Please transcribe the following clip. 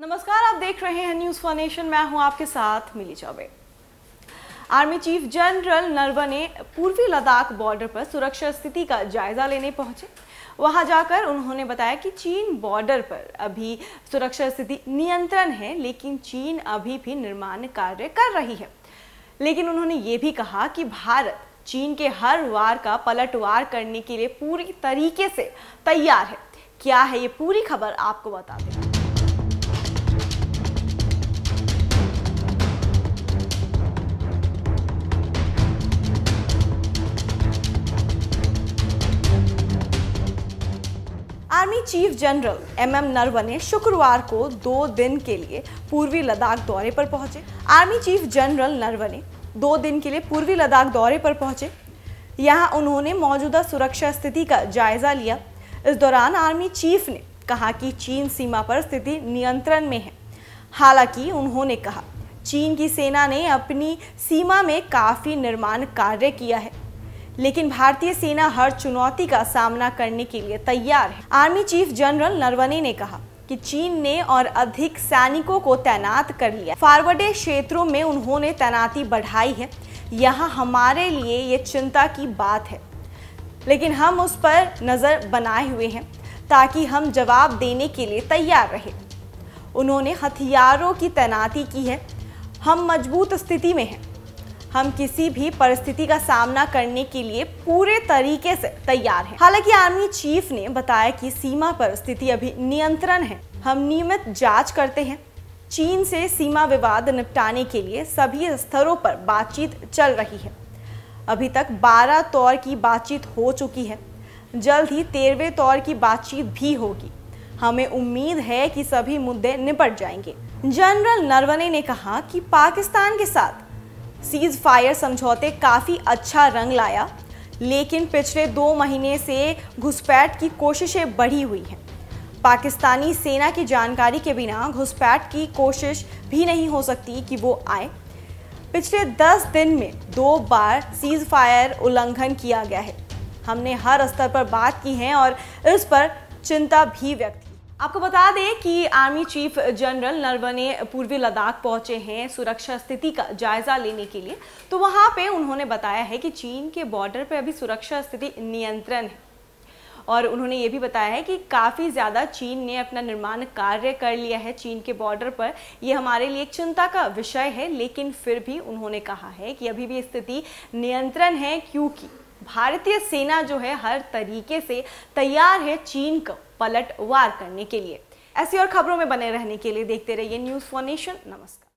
नमस्कार आप देख रहे हैं न्यूज़ नेशन मैं हूं आपके साथ Mili Choubey army chief general Naravane पूर्वी लद्दाख बॉर्डर पर सुरक्षा स्थिति का जायजा लेने पहुंचे वहां जाकर उन्होंने बताया कि चीन बॉर्डर पर अभी सुरक्षा स्थिति नियंत्रण है लेकिन चीन अभी भी निर्माण कार्य कर रही है लेकिन उन्होंने ये भी कहा कि भारत चीन के हर वार का पलटवार करने के लिए पूरी तरीके से तैयार है क्या है ये पूरी खबर आपको बता दें army chief general M M Naravane शुक्रवार को दो दिन के लिए पूर्वी लद्दाख दौरे पर पहुंचे आर्मी चीफ जनरल नरवने दो दिन के लिए पूर्वी लद्दाख दौरे पर पहुंचे यहां उन्होंने मौजूदा सुरक्षा स्थिति का जायजा लिया इस दौरान आर्मी चीफ ने कहा कि चीन सीमा पर स्थिति नियंत्रण में है हालांकि उन्होंने कहा चीन की सेना ने अपनी सीमा में काफ़ी निर्माण कार्य किया है लेकिन भारतीय सेना हर चुनौती का सामना करने के लिए तैयार है आर्मी चीफ जनरल नरवणे ने कहा कि चीन ने और अधिक सैनिकों को तैनात कर लिया फारवर्डे क्षेत्रों में उन्होंने तैनाती बढ़ाई है यहाँ हमारे लिए ये चिंता की बात है लेकिन हम उस पर नज़र बनाए हुए हैं ताकि हम जवाब देने के लिए तैयार रहे उन्होंने हथियारों की तैनाती की है हम मजबूत स्थिति में हैं हम किसी भी परिस्थिति का सामना करने के लिए पूरे तरीके से तैयार हैं। हालांकि आर्मी चीफ ने बताया कि सीमा पर स्थिति अभी नियंत्रण है हम नियमित जांच करते हैं चीन से सीमा विवाद निपटाने के लिए सभी स्तरों पर बातचीत चल रही है अभी तक 12 तौर की बातचीत हो चुकी है जल्द ही तेरहवें तौर की बातचीत भी होगी हमें उम्मीद है कि सभी मुद्दे निपट जाएंगे जनरल नरवने ने कहा कि पाकिस्तान के साथ सीज फायर समझौते काफ़ी अच्छा रंग लाया लेकिन पिछले दो महीने से घुसपैठ की कोशिशें बढ़ी हुई हैं पाकिस्तानी सेना की जानकारी के बिना घुसपैठ की कोशिश भी नहीं हो सकती कि वो आए पिछले दस दिन में दो बार सीज फायर उल्लंघन किया गया है हमने हर स्तर पर बात की है और इस पर चिंता भी व्यक्त आपको बता दें कि आर्मी चीफ जनरल नरवणे पूर्वी लद्दाख पहुंचे हैं सुरक्षा स्थिति का जायजा लेने के लिए तो वहां पे उन्होंने बताया है कि चीन के बॉर्डर पे अभी सुरक्षा स्थिति नियंत्रण है और उन्होंने ये भी बताया है कि काफ़ी ज़्यादा चीन ने अपना निर्माण कार्य कर लिया है चीन के बॉर्डर पर यह हमारे लिए एक चिंता का विषय है लेकिन फिर भी उन्होंने कहा है कि अभी भी स्थिति नियंत्रण है क्योंकि भारतीय सेना जो है हर तरीके से तैयार है चीन को पलटवार करने के लिए ऐसी और खबरों में बने रहने के लिए देखते रहिए न्यूज़ फॉर नेशन नमस्कार